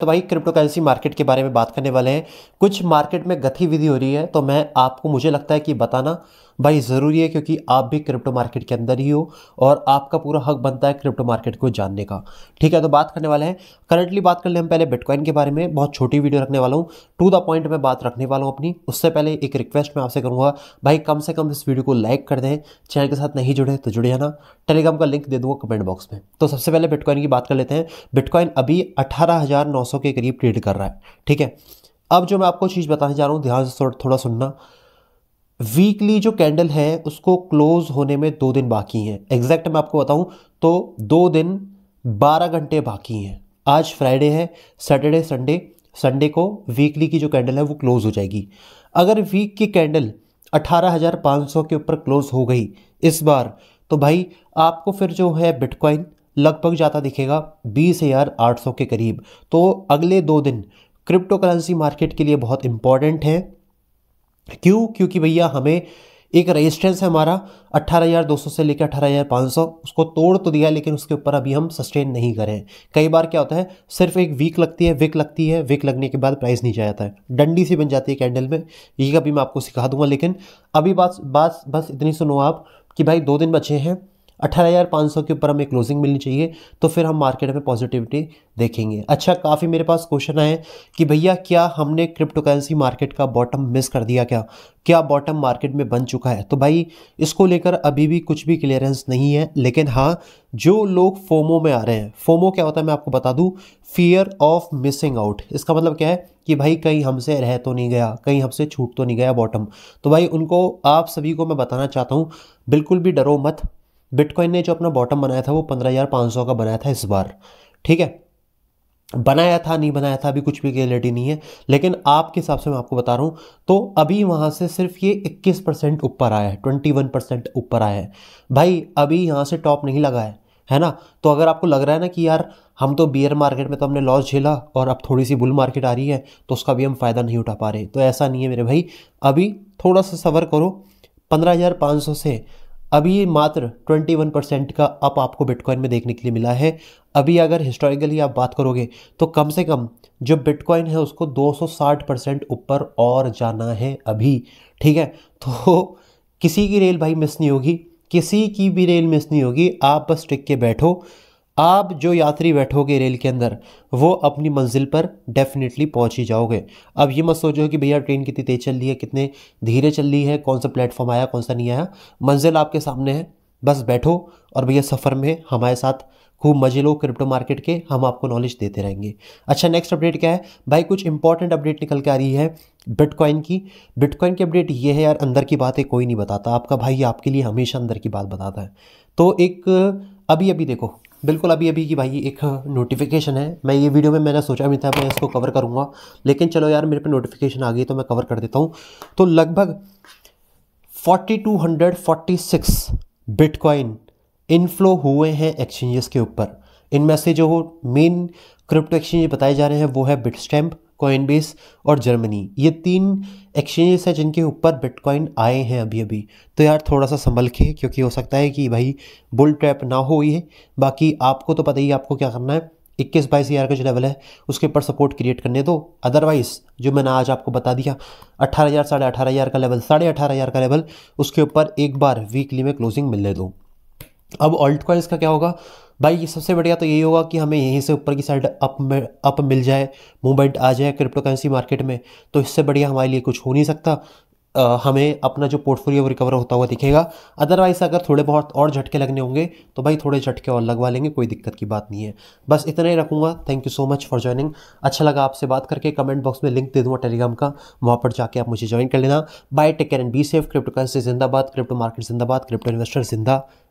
तो भाई crypto currency market के बारे में बात करने वाले हैं कुछ मार्केट में गतिविधि हो रही है तो मैं आपको मुझे लगता है कि बताना भाई ज़रूरी है क्योंकि आप भी क्रिप्टो मार्केट के अंदर ही हो और आपका पूरा हक बनता है क्रिप्टो मार्केट को जानने का ठीक है तो बात करने वाले हैं करंटली बात कर ले हम पहले बिटकॉइन के बारे में बहुत छोटी वीडियो रखने वाला हूँ टू द पॉइंट मैं बात रखने वाला हूँ अपनी उससे पहले एक रिक्वेस्ट मैं आपसे करूँगा भाई कम से कम इस वीडियो को लाइक कर दें चैनल के साथ नहीं जुड़े तो जुड़े जाना टेलीग्राम का लिंक दे दूँगा कमेंट बॉक्स में तो सबसे पहले बिटकॉइन की बात कर लेते हैं बिटकॉइन अभी अठारह के करीब ट्रेड कर रहा है ठीक है अब जो मैं आपको चीज़ बताने जा रहा हूँ ध्यान से थोड़ा सुनना वीकली जो कैंडल है उसको क्लोज होने में दो दिन बाकी हैं एग्जैक्ट मैं आपको बताऊं तो दो दिन बारह घंटे बाकी हैं आज फ्राइडे है सैटरडे संडे संडे को वीकली की जो कैंडल है वो क्लोज हो जाएगी अगर वीक की कैंडल 18,500 के ऊपर क्लोज हो गई इस बार तो भाई आपको फिर जो है बिटकॉइन लगभग जाता दिखेगा 20,800 के करीब तो अगले दो दिन क्रिप्टो करेंसी मार्केट के लिए बहुत इंपॉर्टेंट है क्यों क्योंकि भैया हमें एक रजिस्टेंस है हमारा 18,200 से लेकर 18,500 उसको तोड़ तो दिया लेकिन उसके ऊपर अभी हम सस्टेन नहीं करें कई बार क्या होता है सिर्फ एक वीक लगती है वीक लगती है वीक लगने के बाद प्राइस नहीं जाता है डंडी सी बन जाती है कैंडल में ये कभी मैं आपको सिखा दूंगा लेकिन अभी बात बात बस इतनी सुनो आप कि भाई दो दिन बचे हैं अठारह हज़ार पाँच सौ के ऊपर हमें क्लोजिंग मिलनी चाहिए तो फिर हम मार्केट में पॉजिटिविटी देखेंगे अच्छा काफ़ी मेरे पास क्वेश्चन आए कि भैया क्या हमने क्रिप्टो करेंसी मार्केट का बॉटम मिस कर दिया क्या क्या बॉटम मार्केट में बन चुका है तो भाई इसको लेकर अभी भी कुछ भी क्लियरेंस नहीं है लेकिन हाँ जो लोग फोमो में आ रहे हैं फोमो क्या होता है मैं आपको बता दूँ फियर ऑफ मिसिंग आउट इसका मतलब क्या है कि भाई कहीं हमसे रह तो नहीं गया कहीं हमसे छूट तो नहीं गया बॉटम तो भाई उनको आप सभी को मैं बताना चाहता हूँ बिल्कुल भी डरो मत बिटकॉइन ने जो अपना बॉटम बनाया था वो पंद्रह हज़ार पाँच सौ का बनाया था इस बार ठीक है बनाया था नहीं बनाया था अभी कुछ भी क्लियरिटी नहीं है लेकिन आपके हिसाब से मैं आपको बता रहा हूँ तो अभी वहाँ से सिर्फ ये 21 परसेंट ऊपर आया है 21 परसेंट ऊपर आया है भाई अभी यहाँ से टॉप नहीं लगा है है ना तो अगर आपको लग रहा है ना कि यार हम तो बियर मार्केट में तो हमने लॉस झेला और अब थोड़ी सी बुल मार्केट आ रही है तो उसका भी हम फ़ायदा नहीं उठा पा रहे तो ऐसा नहीं है मेरे भाई अभी थोड़ा सा सवर करो पंद्रह हज़ार पाँच सौ से अभी मात्र 21 परसेंट का अप आपको बिटकॉइन में देखने के लिए मिला है अभी अगर हिस्टोरिकली आप बात करोगे तो कम से कम जो बिटकॉइन है उसको 260 परसेंट ऊपर और जाना है अभी ठीक है तो किसी की रेल भाई मिस नहीं होगी किसी की भी रेल मिस नहीं होगी आप बस टिक के बैठो आप जो यात्री बैठोगे रेल के अंदर वो अपनी मंजिल पर डेफिनेटली पहुंच ही जाओगे अब ये मत सोचो कि भैया ट्रेन कितनी तेज़ चल रही है कितने धीरे चल रही है कौन सा प्लेटफॉर्म आया कौन सा नहीं आया मंजिल आपके सामने है बस बैठो और भैया सफ़र में हमारे साथ खूब मजे लो क्रिप्टो मार्केट के हम आपको नॉलेज देते रहेंगे अच्छा नेक्स्ट अपडेट क्या है भाई कुछ इंपॉर्टेंट अपडेट निकल के आ रही है बिटकॉइन की बिटकॉइन की अपडेट ये है यार अंदर की बातें कोई नहीं बताता आपका भाई आपके लिए हमेशा अंदर की बात बताता है तो एक अभी अभी देखो बिल्कुल अभी अभी की भाई एक नोटिफिकेशन है मैं ये वीडियो में मैंने सोचा भी था मैं इसको कवर करूँगा लेकिन चलो यार मेरे पे नोटिफिकेशन आ गई तो मैं कवर कर देता हूँ तो लगभग 4246 बिटकॉइन इनफ्लो हुए हैं एक्सचेंजेस के ऊपर इनमें से जो मेन क्रिप्टो एक्सचेंज बताए जा रहे हैं वो है स्टैम्प कॉइनबेस और जर्मनी ये तीन एक्सचेंजेस हैं जिनके ऊपर बिटकॉइन आए हैं अभी अभी तो यार थोड़ा सा संभल के क्योंकि हो सकता है कि भाई बुल ट्रैप ना हो ये बाकी आपको तो पता ही आपको क्या करना है इक्कीस बाईस हज़ार का जो लेवल है उसके ऊपर सपोर्ट क्रिएट करने दो अदरवाइज़ जो मैंने आज आपको बता दिया अट्ठारह हज़ार साढ़े अठारह हज़ार का लेवल साढ़े अठारह हज़ार का लेवल उसके ऊपर एक बार वीकली में क्लोजिंग मिलने दो अब ऑल्ट कॉइल्स का क्या होगा भाई ये सबसे बढ़िया तो यही होगा कि हमें यहीं से ऊपर की साइड अप में अप मिल जाए मूवमेंट आ जाए क्रिप्टो करेंसी मार्केट में तो इससे बढ़िया हमारे लिए कुछ हो नहीं सकता आ, हमें अपना जो पोर्टफोलियो रिकवर होता हुआ दिखेगा अदरवाइज अगर थोड़े बहुत और झटके लगने होंगे तो भाई थोड़े झटके और लगवा लेंगे कोई दिक्कत की बात नहीं है बस इतना ही रखूँगा thank you so much for joining अच्छा लगा आपसे बात करके कमेंट बॉक्स में लिंक दे दूँगा टेलीग्राम का वहाँ पर जाके आप मुझे ज्वाइन कर लेना bye take care and be safe crypto currency जिंदाबाद क्रिप्टो मार्केट जिंदाबाद क्रिप्टो इन्वेस्टर जिंदा